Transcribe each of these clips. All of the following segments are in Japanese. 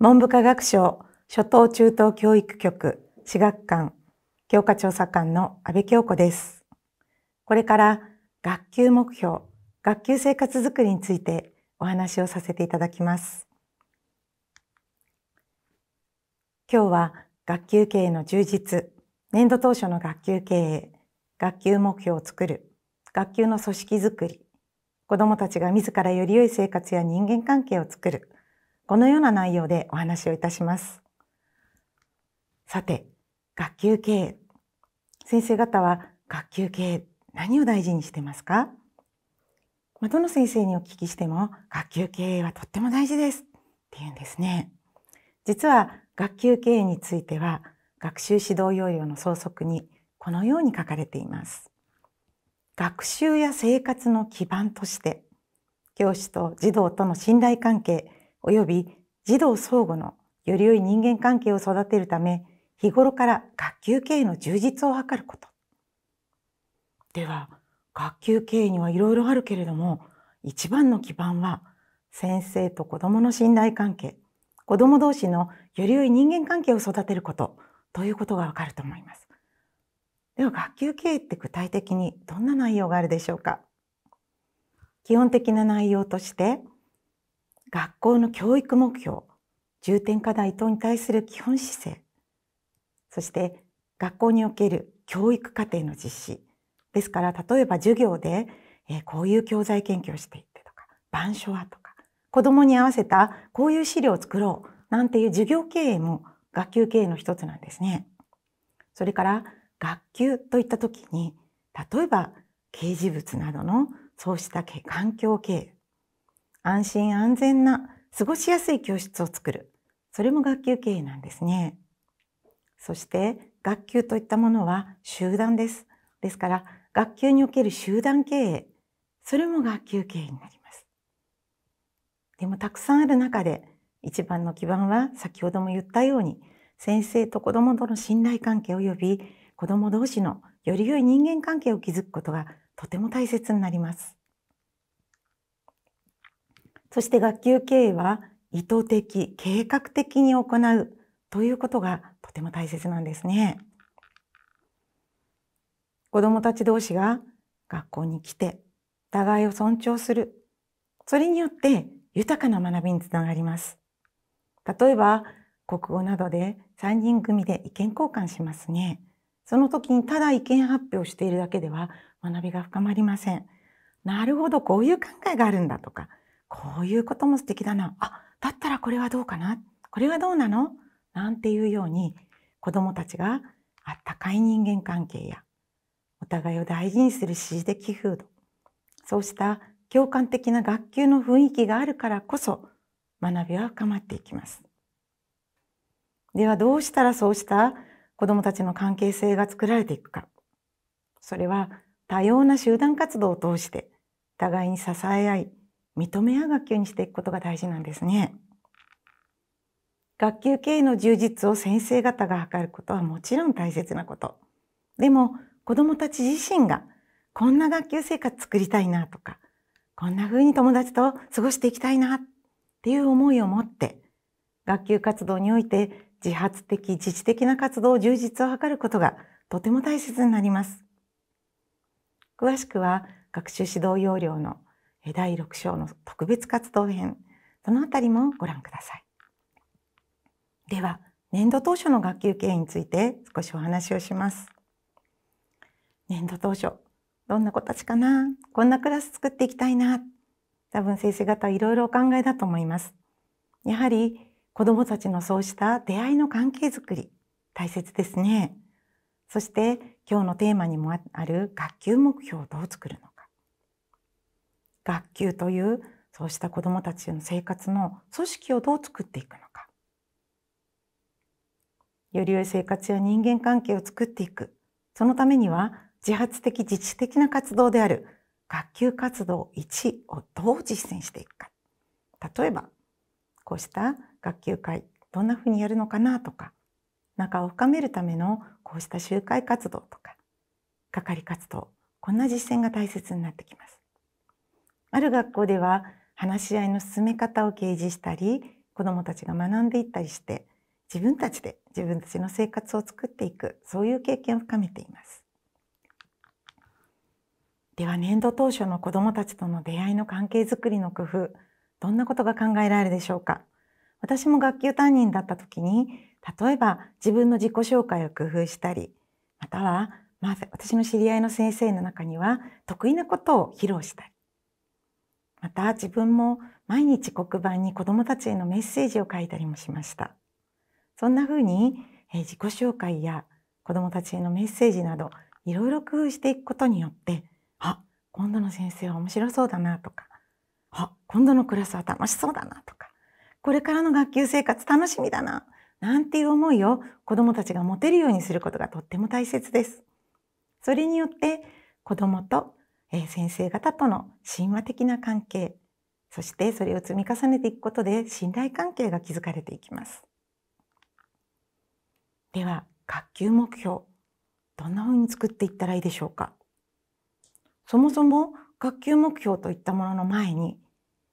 文部科学省初等中等教育局私学館教科調査官の安部京子です。これから学級目標、学級生活づくりについてお話をさせていただきます。今日は学級経営の充実、年度当初の学級経営、学級目標を作る、学級の組織づくり、子どもたちが自らより良い生活や人間関係を作る、このような内容でお話をいたします。さて、学級経営。先生方は学級経営、何を大事にしてますかまどの先生にお聞きしても、学級経営はとっても大事ですって言うんですね。実は学級経営については、学習指導要領の創則にこのように書かれています。学習や生活の基盤として、教師と児童との信頼関係、および児童相互のより良い人間関係を育てるため、日頃から学級経営の充実を図ること。では、学級経営にはいろいろあるけれども、一番の基盤は、先生と子供の信頼関係、子供同士のより良い人間関係を育てることということがわかると思います。では、学級経営って具体的にどんな内容があるでしょうか基本的な内容として、学校の教育目標重点課題等に対する基本姿勢そして学校における教育課程の実施ですから例えば授業で、えこういう教材研究をしていってとか板書はとか子どもに合わせたこういう資料を作ろうなんていう授業経営も学級経営の一つなんですね。それから学級といった時に例えば掲示物などのそうした環境経営安心安全な過ごしやすい教室を作る。それも学級経営なんですね。そして学級といったものは集団です。ですから学級における集団経営、それも学級経営になります。でもたくさんある中で一番の基盤は先ほども言ったように先生と子どもとの信頼関係及び子ども同士のより良い人間関係を築くことがとても大切になります。そして学級経営は意図的、計画的に行うということがとても大切なんですね。子供たち同士が学校に来て、互いを尊重する。それによって豊かな学びにつながります。例えば、国語などで3人組で意見交換しますね。その時にただ意見発表しているだけでは学びが深まりません。なるほど、こういう考えがあるんだとか、こういうことも素敵だな。あ、だったらこれはどうかなこれはどうなのなんていうように子供たちがあったかい人間関係やお互いを大事にする示的風土そうした共感的な学級の雰囲気があるからこそ学びは深まっていきます。ではどうしたらそうした子どもたちの関係性が作られていくかそれは多様な集団活動を通して互いに支え合い認め合う学級にしていくことが大事なんですね。学級経営の充実を先生方が図ることはもちろん大切なこと。でも子供たち自身がこんな学級生活作りたいなとか、こんな風に友達と過ごしていきたいなっていう思いを持って、学級活動において自発的、自治的な活動充実を図ることがとても大切になります。詳しくは学習指導要領の第6章の特別活動編そのあたりもご覧ください。では年度当初の学級経営について少しお話をします。年度当初どんな子たちかなこんなクラス作っていきたいな多分先生方いろいろお考えだと思います。やはり子どもたちのそうした出会いの関係づくり大切ですね。そして今日のテーマにもある学級目標をどう作るのか。学級というそうした子どもたちの生活の組織をどう作っていくのかより良い生活や人間関係を作っていくそのためには自発的自治的な活動である学級活動1をどう実践していくか例えばこうした学級会どんなふうにやるのかなとか仲を深めるためのこうした集会活動とか係活動こんな実践が大切になってきます。ある学校では話し合いの進め方を掲示したり子どもたちが学んでいったりして自分たちで自分たちの生活を作っていくそういう経験を深めていますでは年度当初の子どもたちとの出会いの関係づくりの工夫どんなことが考えられるでしょうか私も学級担任だった時に例えば自分の自己紹介を工夫したりまたは、まあ、私の知り合いの先生の中には得意なことを披露したりまた自分も毎日黒板に子どもたちへのメッセージを書いたりもしました。そんな風に、え自己紹介や子どもたちへのメッセージなどいろいろ工夫していくことによってあ今度の先生は面白そうだなとかあ今度のクラスは楽しそうだなとかこれからの学級生活楽しみだななんていう思いを子どもたちが持てるようにすることがとっても大切です。それによって子どもとえ先生方との神話的な関係そしてそれを積み重ねていくことで信頼関係が築かれていきますでは学級目標どんなふうに作っていったらいいでしょうかそもそも学級目標といったものの前に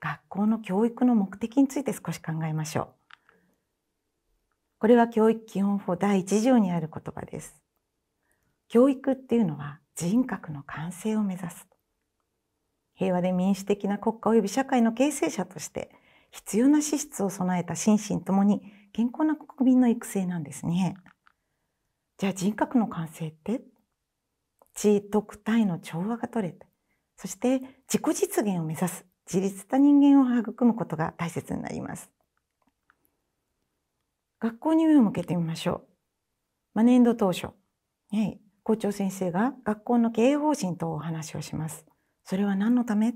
学校の教育の目的について少し考えましょうこれは教育基本法第1条にある言葉です教育っていうのは人格の完成を目指す平和で民主的な国家及び社会の形成者として必要な資質を備えた心身ともに健康な国民の育成なんですね。じゃあ人格の完成って知徳体の調和が取れてそして自己実現を目指す自立した人間を育むことが大切になります。学校に目を向けてみましょう。まあ、年度当初、い、校長先生が学校の経営方針とお話をします。それは何のため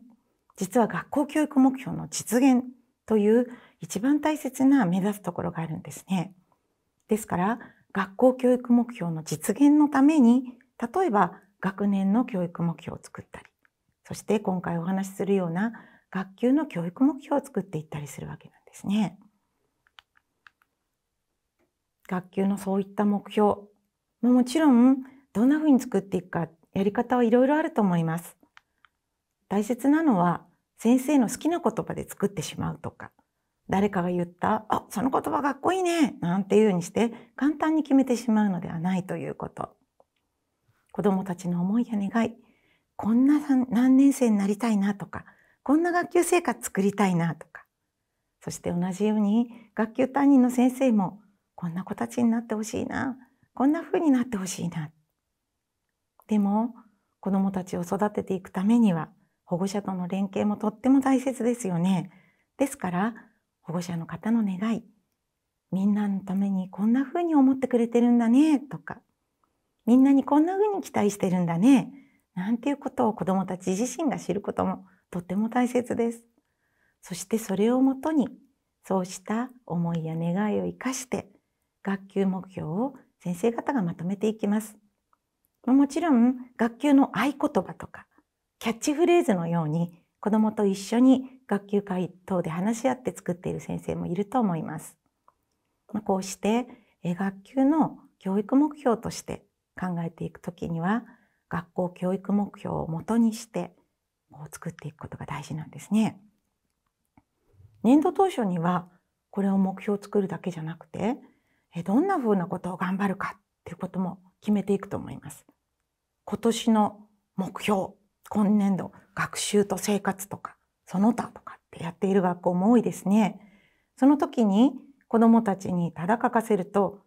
実は学校教育目標の実現という一番大切な目指すところがあるんですね。ですから学校教育目標の実現のために例えば学年の教育目標を作ったりそして今回お話しするような学級の教育目標を作っていったりするわけなんですね。学級のそういった目標もちろんどんな風に作っていくかやり方はいろいろあると思います。大切なのは先生の好きな言葉で作ってしまうとか誰かが言った「あその言葉かっこいいね」なんていううにして簡単に決めてしまうのではないということ。子どもたちの思いや願いこんな何年生になりたいなとかこんな学級生活作りたいなとかそして同じように学級担任の先生もこんな子たちになってほしいなこんな風になってほしいなでも子どもたちを育てていくためには保護者との連携もとっても大切ですよね。ですから保護者の方の願いみんなのためにこんな風に思ってくれてるんだねとかみんなにこんな風に期待してるんだねなんていうことを子どもたち自身が知ることもとっても大切です。そしてそれをもとにそうした思いや願いを生かして学級目標を先生方がまとめていきます。もちろん学級の合言葉とかキャッチフレーズのように子どもと一緒に学級会等で話し合って作っている先生もいると思います。こうして学級の教育目標として考えていくときには学校教育目標をもとにして作っていくことが大事なんですね。年度当初にはこれを目標を作るだけじゃなくてどんなふうなことを頑張るかっていうことも決めていくと思います。今年の目標、今年度、学習と生活とか、その他とかってやっている学校も多いですね。その時に子供たちにただ書かせると、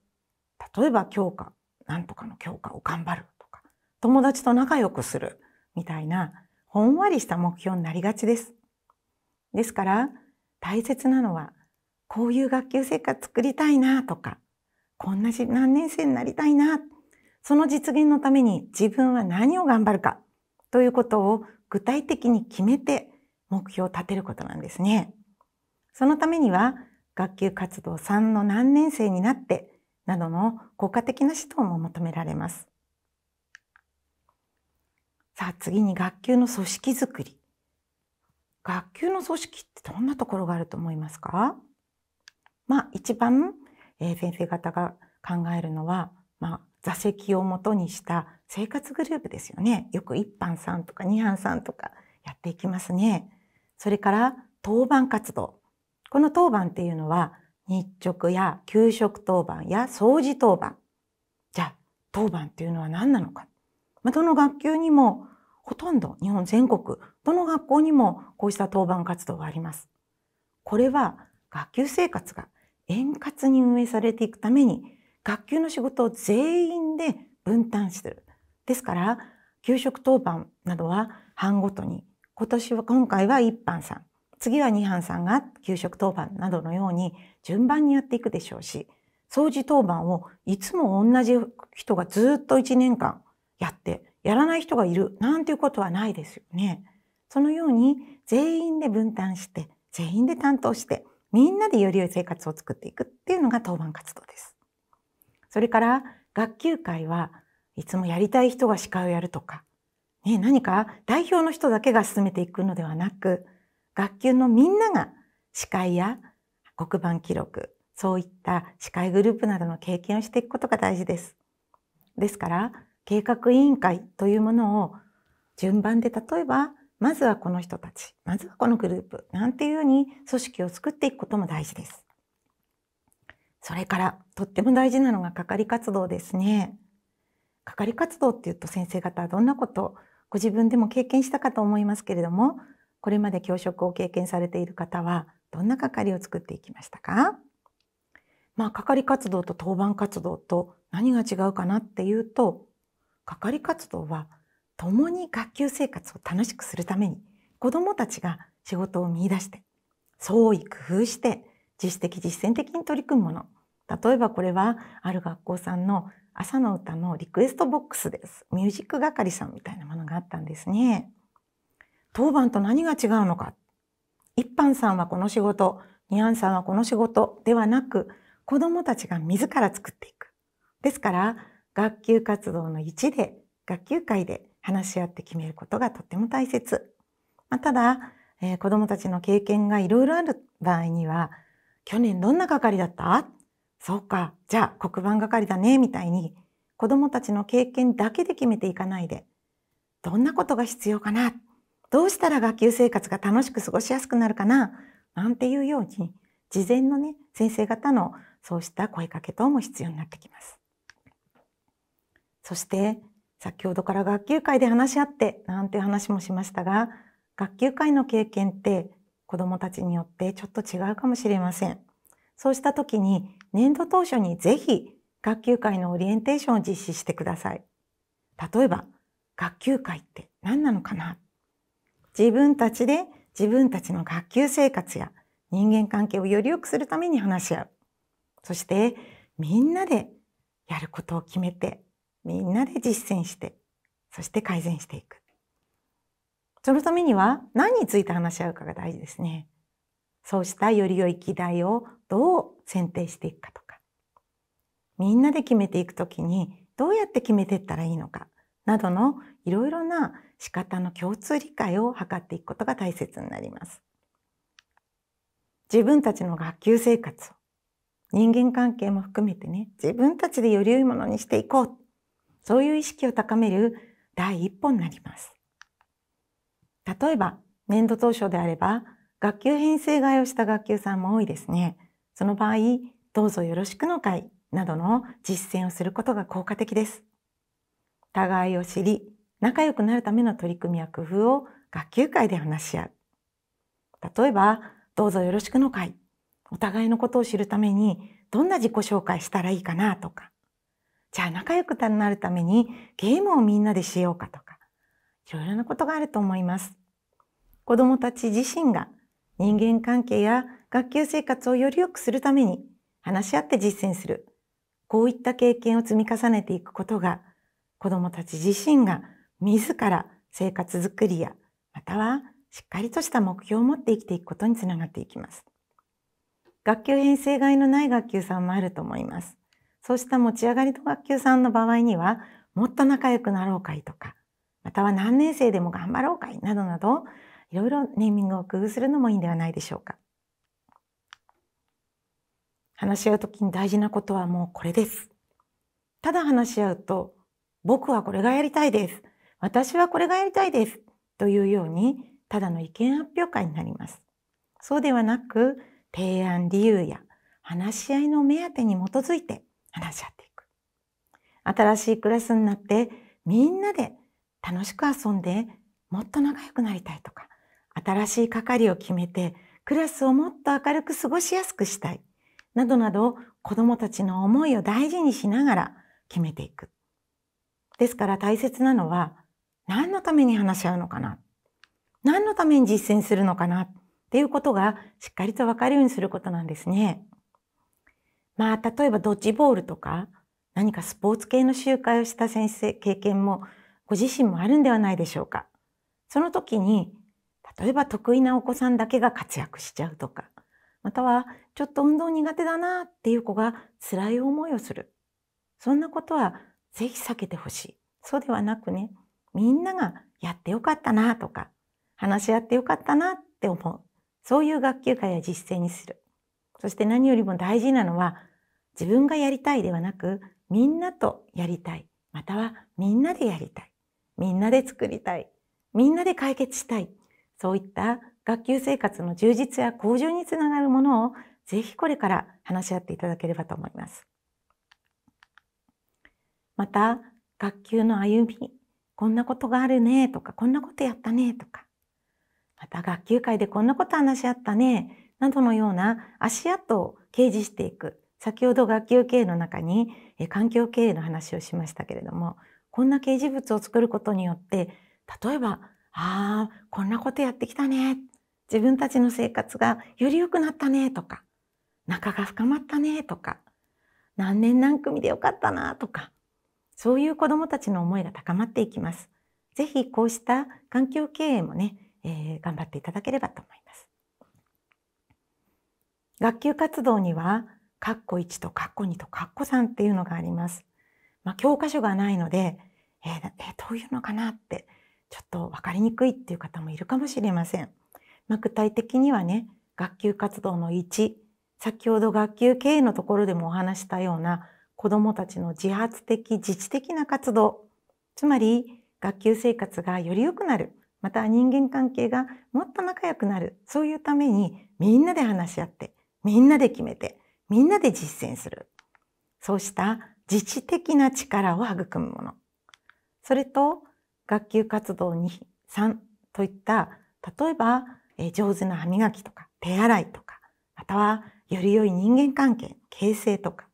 例えば教科、なんとかの教科を頑張るとか、友達と仲良くするみたいな、ほんわりした目標になりがちです。ですから、大切なのは、こういう学級生活作りたいなとか、こんな何年生になりたいなその実現のために自分は何を頑張るかということを具体的に決めて目標を立てることなんですね。そのためには学級活動3の何年生になってなどの効果的な指導も求められます。さあ次に学級の組織づくり。学級の組織ってどんなところがあると思いますかまあ一番、えー、先生方が考えるのは、まあ、座席をもとにした生活グループですよね。よく一班さんとか二班さんとかやっていきますね。それから当番活動。この当番っていうのは日直や給食当番や掃除当番。じゃあ当番っていうのは何なのか。まあ、どの学級にもほとんど日本全国どの学校にもこうした当番活動があります。これは学級生活が円滑に運営されていくために学級の仕事を全員で分担してる。ですから、給食当番などは班ごとに、今年は、今回は一班さん、次は2班さんが給食当番などのように順番にやっていくでしょうし、掃除当番をいつも同じ人がずっと1年間やって、やらない人がいるなんていうことはないですよね。そのように全員で分担して、全員で担当して、みんなでより良い生活を作っていくっていうのが当番活動です。それから学級会はいつもやりたい人が司会をやるとか、ね、何か代表の人だけが進めていくのではなく、学級のみんなが司会や黒板記録、そういった司会グループなどの経験をしていくことが大事です。ですから、計画委員会というものを順番で例えば、まずはこの人たち、まずはこのグループ、なんていうように組織を作っていくことも大事です。それからとっても大事なのが係活動ですね。係活動っていうと先生方はどんなことご自分でも経験したかと思いますけれどもこれまで教職を経験されている方はどんな係を作っていきましたかまあ係活動と当番活動と何が違うかなっていうと係活動は共に学級生活を楽しくするために子供もたちが仕事を見出して創意工夫して自主的実践的に取り組むもの例えばこれはある学校さんの朝の歌のリクエストボックスです。ミュージック係さんみたいなものがあったんですね。当番と何が違うのか。一般さんはこの仕事、二案さんはこの仕事ではなく、子供たちが自ら作っていく。ですから、学級活動の1で、学級会で話し合って決めることがとっても大切。まあ、ただ、えー、子供たちの経験がいろいろある場合には、去年どんな係だったそうか、じゃあ黒板係だね、みたいに、子供たちの経験だけで決めていかないで、どんなことが必要かな、どうしたら学級生活が楽しく過ごしやすくなるかな、なんていうように、事前のね、先生方のそうした声かけ等も必要になってきます。そして、先ほどから学級会で話し合ってなんて話もしましたが、学級会の経験って子供たちによってちょっと違うかもしれません。そうした時に年度当初にぜひ学級会のオリエンテーションを実施してください。例えば、学級会って何なのかな自分たちで自分たちの学級生活や人間関係をより良くするために話し合う。そして、みんなでやることを決めて、みんなで実践して、そして改善していく。そのためには何について話し合うかが大事ですね。そうしたより良い機題をどう選定していくかとか、みんなで決めていくときにどうやって決めていったらいいのか、などのいろいろな仕方の共通理解を図っていくことが大切になります。自分たちの学級生活を、人間関係も含めてね、自分たちでより良いものにしていこう。そういう意識を高める第一歩になります。例えば、年度当初であれば、学級編成替えをした学級さんも多いですね。その場合、どうぞよろしくの会などの実践をすることが効果的です。互いを知り、仲良くなるための取り組みや工夫を学級会で話し合う。例えば、どうぞよろしくの会。お互いのことを知るために、どんな自己紹介したらいいかなとか。じゃあ仲良くなるためにゲームをみんなでしようかとか。いろいろなことがあると思います。子供たち自身が人間関係や学級生活をより良くするために話し合って実践する。こういった経験を積み重ねていくことが、子供たち自身が自ら生活づくりや、またはしっかりとした目標を持って生きていくことにつながっていきます。学級編成外のない学級さんもあると思います。そうした持ち上がりの学級さんの場合には、もっと仲良くなろうかいとか、または何年生でも頑張ろうかいなどなど、いろいろネーミングを工夫するのもいいんではないでしょうか。話し合う時に大事なことはもうこれです。ただ話し合うと、僕はこれがやりたいです。私はこれがやりたいです。というように、ただの意見発表会になります。そうではなく、提案理由や話し合いの目当てに基づいて話し合っていく。新しいクラスになって、みんなで楽しく遊んで、もっと仲良くなりたいとか、新しい係を決めてクラスをもっと明るく過ごしやすくしたいなどなど子どもたちの思いを大事にしながら決めていく。ですから大切なのは何のために話し合うのかな何のために実践するのかなっていうことがしっかりとわかるようにすることなんですね。まあ例えばドッジボールとか何かスポーツ系の集会をした先生経験もご自身もあるんではないでしょうか。その時に例えば得意なお子さんだけが活躍しちゃうとか、またはちょっと運動苦手だなっていう子が辛い思いをする。そんなことはぜひ避けてほしい。そうではなくね、みんながやってよかったなとか、話し合ってよかったなって思う。そういう学級会や実践にする。そして何よりも大事なのは、自分がやりたいではなく、みんなとやりたい。またはみんなでやりたい。みんなで作りたい。みんなで解決したい。そういった学級生活の充実や向上につながるものをぜひこれから話し合っていただければと思います。また学級の歩みこんなことがあるねとかこんなことやったねとかまた学級会でこんなこと話し合ったねなどのような足跡を掲示していく先ほど学級経営の中に環境経営の話をしましたけれどもこんな掲示物を作ることによって例えばああ、こんなことやってきたね。自分たちの生活がより良くなったねとか、仲が深まったねとか、何年何組でよかったなとか、そういう子供たちの思いが高まっていきます。ぜひこうした環境経営もね、えー、頑張っていただければと思います。学級活動には、カッコ1とカッコ2とカッコ3っていうのがあります。まあ、教科書がないので、えー、えー、どういうのかなってちょっと分かりにくいっていう方もいるかもしれません。まあ、具体的にはね学級活動の1先ほど学級経営のところでもお話したような子どもたちの自発的自治的な活動つまり学級生活がより良くなるまた人間関係がもっと仲良くなるそういうためにみんなで話し合ってみんなで決めてみんなで実践するそうした自治的な力を育むものそれと学級活動に3といった例えば、え上手な歯磨きとか手洗いとかまたはより良い人間関係形成とか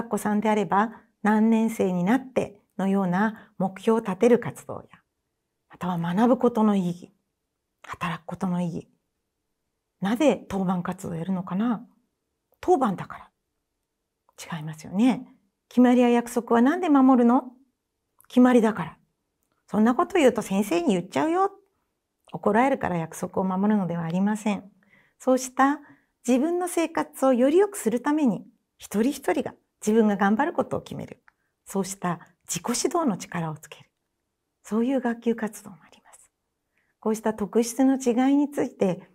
っこ3であれば何年生になってのような目標を立てる活動やまたは学ぶことの意義働くことの意義なぜ当番活動をやるのかな当番だから違いますよね決まりや約束は何で守るの決まりだからそんなこと言うと先生に言っちゃうよ。怒られるから約束を守るのではありません。そうした自分の生活をより良くするために、一人一人が自分が頑張ることを決める。そうした自己指導の力をつける。そういう学級活動もあります。こうした特質の違いについて、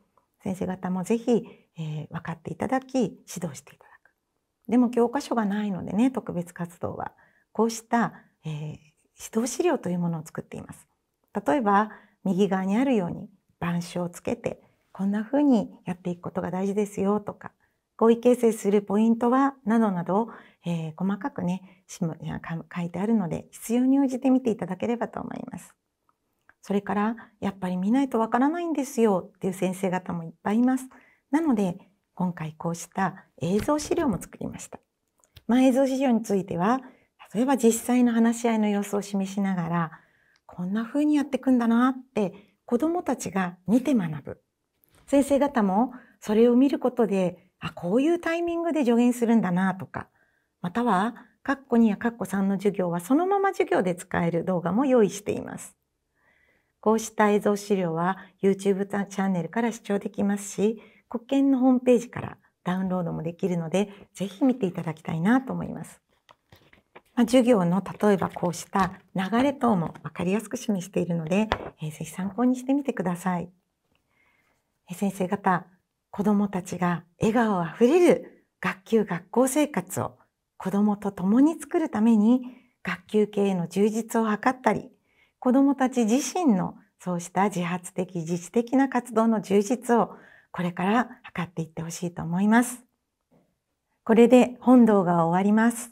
先生方もぜひ、えー、分かっていただき、指導していただく。でも教科書がないのでね、特別活動は。こうした、えー、指導資料というものを作っています例えば右側にあるように板書をつけてこんな風にやっていくことが大事ですよとか合意形成するポイントはなどなど、えー、細かくね書いてあるので必要に応じて見ていただければと思います。それからやっぱり見ないとわからないんですよっていう先生方もいっぱいいます。なので今回こうした映像資料も作りました。まあ、映像資料については例えば実際の話し合いの様子を示しながら、こんな風にやっていくんだなって子供たちが見て学ぶ。先生方もそれを見ることで、あ、こういうタイミングで助言するんだなとか、または、カッコ2やカッコ3の授業はそのまま授業で使える動画も用意しています。こうした映像資料は YouTube チャンネルから視聴できますし、国権のホームページからダウンロードもできるので、ぜひ見ていただきたいなと思います。まあ、授業の例えばこうした流れ等も分かりやすく示しているので、えー、ぜひ参考にしてみてください。えー、先生方、子どもたちが笑顔あふれる学級学校生活を子どもと共に作るために学級経営の充実を図ったり、子どもたち自身のそうした自発的自主的な活動の充実をこれから図っていってほしいと思います。これで本動画を終わります。